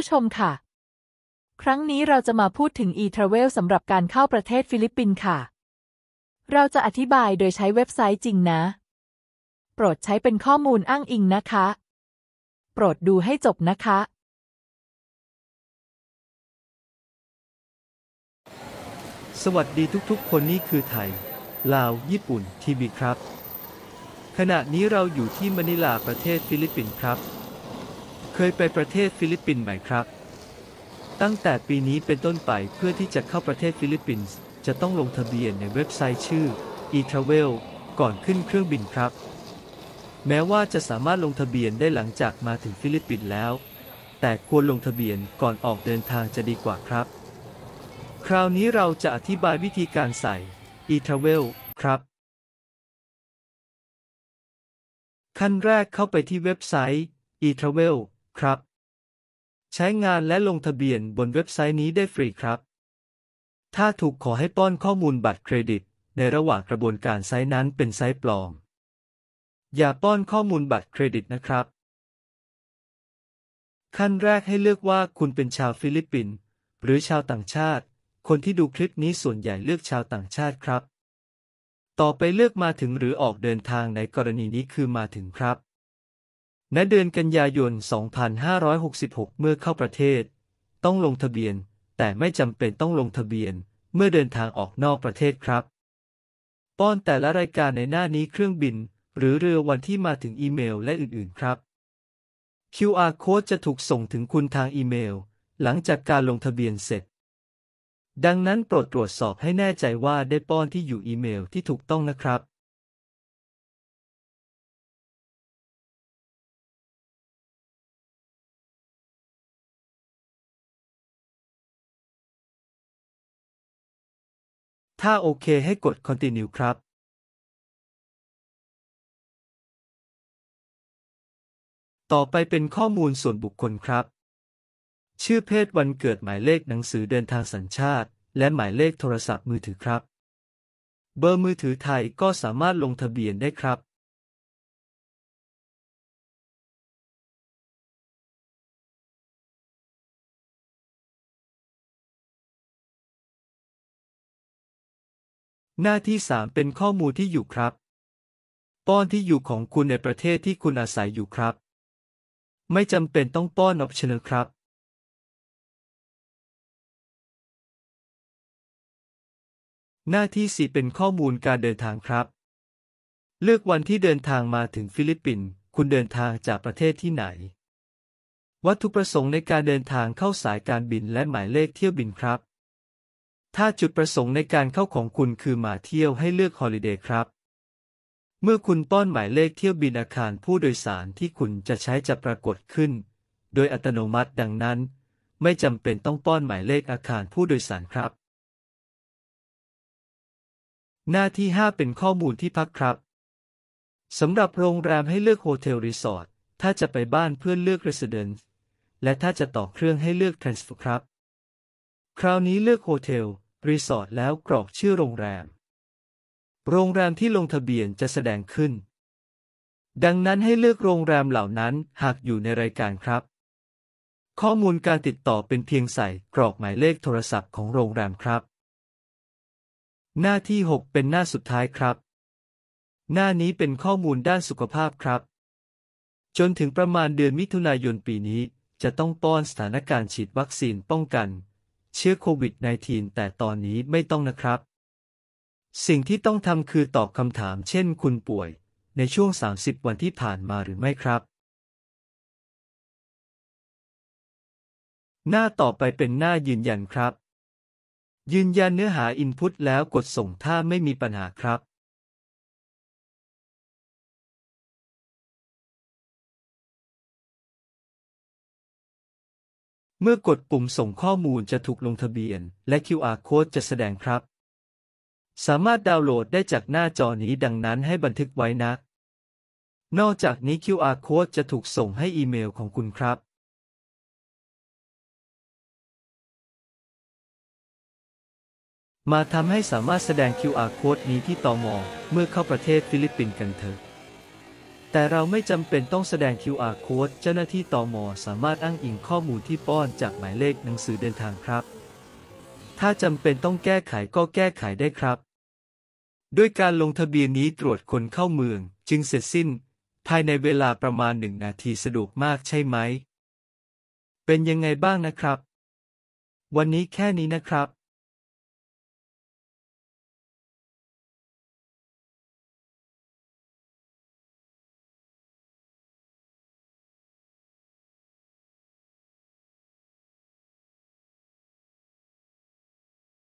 ผู้ชมค่ะ ครั้งนี้เราจะมาพูดถึง e-travel สำหรับการเข้าประเทศฟิลิปปินส์ค่ะ เราจะอธิบายโดยใช้เว็บไซต์จริงนะ โปรดใช้เป็นข้อมูลอ้างอิงนะคะ โปรดดูให้จบนะคะ สวัสดีทุกๆ คนนี่คือไทย ลาว ญี่ปุ่นทีบีครับ ขณะนี้เราอยู่ที่มะนิลาประเทศฟิลิปปินส์ครับเคยไปประเทศฟิลิปปินส์ไหมครับ ตั้งแต่ปีนี้เป็นต้นไปเพื่อที่จะเข้าประเทศฟิลิปปินส์จะต้องลงทะเบียนในเว็บไซต์ชื่อ e-travel ก่อนขึ้นเครื่องบินครับ แม้ว่าจะสามารถลงทะเบียนได้หลังจากมาถึงฟิลิปปินส์แล้ว แต่ควรลงทะเบียนก่อนออกเดินทางจะดีกว่าครับ คราวนี้เราจะอธิบายวิธีการใส่ e-travel ครับ ขั้นแรกเข้าไปที่เว็บไซต์ e-travel ครับใช้งานและลงทะเบียนบนเว็บไซต์นี้ได้ฟรีครับ ถ้าถูกขอให้ป้อนข้อมูลบัตรเครดิต ในระหว่างกระบวนการไซต์นั้นเป็นไซต์ปลอม อย่าป้อนข้อมูลบัตรเครดิตนะครับ ขั้นแรกให้เลือกว่าคุณเป็นชาวฟิลิปปินส์หรือชาวต่างชาติ คนที่ดูคลิปนี้ส่วนใหญ่เลือกชาวต่างชาติครับ ต่อไปเลือกมาถึงหรือออกเดินทางในกรณีนี้คือมาถึงครับณเดือนกันยายน2566 เมื่อเข้าประเทศ ต้องลงทะเบียน แต่ไม่จำเป็นต้องลงทะเบียน เมื่อเดินทางออกนอกประเทศครับ ป้อนแต่ละรายการในหน้านี้เครื่องบิน หรือเรือวันที่มาถึงอีเมล และอื่นๆครับ QR code จะถูกส่งถึงคุณทางอีเมล หลังจากการลงทะเบียนเสร็จ ดังนั้นโปรดตรวจสอบให้แน่ใจว่าได้ป้อนที่อยู่อีเมลที่ถูกต้องนะครับถ้าโอเคให้กด continue ครับ ต่อไปเป็นข้อมูลส่วนบุคคลครับ ชื่อเพศวันเกิดหมายเลขหนังสือเดินทางสัญชาติ และหมายเลขโทรศัพท์มือถือครับ เบอร์มือถือไทยก็สามารถลงทะเบียนได้ครับหน้าที่สามเป็นข้อมูลที่อยู่ครับป้อนที่อยู่ของคุณในประเทศที่คุณอาศัยอยู่ครับ ไม่จำเป็นต้องป้อนออ t i o นครับหน้าที่สี่เป็นข้อมูลการเดินทางครับ เลือกวันที่เดินทางมาถึงฟิลิปปินส์คุณเดินทางจากประเทศที่ไหน วัตถุประสงค์ในการเดินทางเข้าสายการบินและหมายเลขเที่ยวบินครับถ้าจุดประสงค์ในการเข้าของคุณคือมาเที่ยวให้เลือกฮอลิเดย์ครับ เมื่อคุณป้อนหมายเลขเที่ยวบินอาคารผู้โดยสารที่คุณจะใช้จะปรากฏขึ้น โดยอัตโนมัติดังนั้น ไม่จำเป็นต้องป้อนหมายเลขอาคารผู้โดยสารครับ หน้าที่5เป็นข้อมูลที่พักครับสำหรับโรงแรมให้เลือกโฮเทลรีสอร์ทถ้าจะไปบ้านเพื่อนเลือกเรสเดนซ์และถ้าจะต่อเครื่องให้เลือกทรานสฟอร์ครับคราวนี้เลือกโฮเทลรีสอร์ทแล้วกรอกชื่อโรงแรม โรงแรมที่ลงทะเบียนจะแสดงขึ้น ดังนั้นให้เลือกโรงแรมเหล่านั้นหากอยู่ในรายการครับ ข้อมูลการติดต่อเป็นเพียงใส่ กรอกหมายเลขโทรศัพท์ของโรงแรมครับ หน้าที่ 6 เป็นหน้าสุดท้ายครับ หน้านี้เป็นข้อมูลด้านสุขภาพครับ จนถึงประมาณเดือนมิถุนายนปีนี้จะต้องป้อนสถานการณ์ฉีดวัคซีนป้องกันเชื้อโควิด -19 แต่ตอนนี้ไม่ต้องนะครับ สิ่งที่ต้องทำคือตอบคำถาม เช่น คุณป่วย ในช่วง 30 วันที่ผ่านมาหรือไม่ครับ หน้าต่อไปเป็นหน้ายืนยันครับ ยืนยันเนื้อหาอินพุตแล้วกดส่งถ้าไม่มีปัญหาครับเมื่อกดปุ่มส่งข้อมูลจะถูกลงทะเบียน และ QR code จะแสดงครับ สามารถดาวน์โหลดได้จากหน้าจอนี้ดังนั้นให้บันทึกไว้นะ นอกจากนี้ QR code จะถูกส่งให้อีเมลของคุณครับ มาทำให้สามารถแสดง QR code นี้ที่ตอมอเมื่อเข้าประเทศฟิลิปปินส์กันเถอะแต่เราไม่จำเป็นต้องแสดง QR code เจ้าหน้าที่ตอมอสามารถอ้างอิงข้อมูลที่ป้อนจากหมายเลขหนังสือเดินทางครับ ถ้าจำเป็นต้องแก้ไขก็แก้ไขได้ครับ ด้วยการลงทะเบียนนี้ตรวจคนเข้าเมือง จึงเสร็จสิ้น ภายในเวลาประมาณหนึ่งนาทีสะดวกมากใช่ไหม เป็นยังไงบ้างนะครับ วันนี้แค่นี้นะครับ